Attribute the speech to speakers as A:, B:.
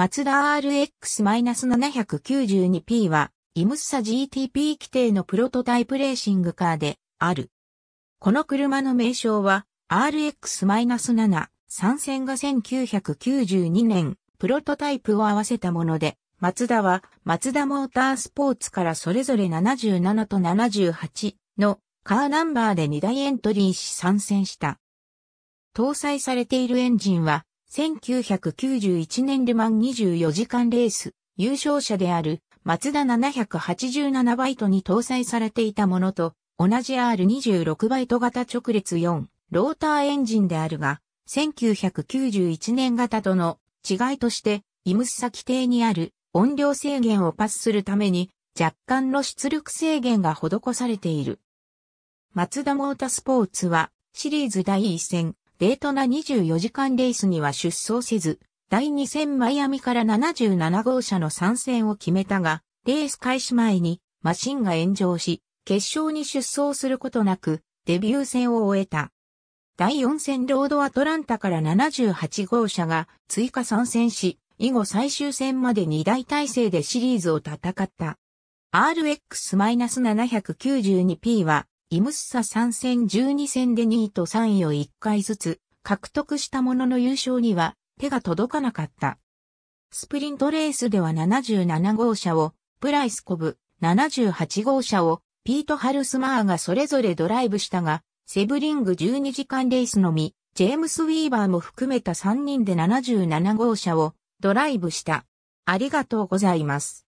A: マツダ RX-792P は、イムッサ GTP 規定のプロトタイプレーシングカーである。この車の名称は、RX-7 参戦が1992年、プロトタイプを合わせたもので、マツダは、マツダモータースポーツからそれぞれ77と78のカーナンバーで2台エントリーし参戦した。搭載されているエンジンは、1991年ルマン24時間レース、優勝者である、マツダ787バイトに搭載されていたものと、同じ R26 バイト型直列4、ローターエンジンであるが、1991年型との違いとして、イムスサ規定にある音量制限をパスするために、若干の出力制限が施されている。マツダモータスポーツは、シリーズ第1戦、デートナ24時間レースには出走せず、第2戦マイアミから77号車の参戦を決めたが、レース開始前にマシンが炎上し、決勝に出走することなく、デビュー戦を終えた。第4戦ロードアトランタから78号車が追加参戦し、以後最終戦まで2大体制でシリーズを戦った。RX-792P はイムッサ3戦12戦で2位と3位を1回ずつ獲得したものの優勝には手が届かなかった。スプリントレースでは77号車をプライスコブ、78号車をピート・ハルスマーがそれぞれドライブしたが、セブリング12時間レースのみ、ジェームス・ウィーバーも含めた3人で77号車をドライブした。ありがとうございます。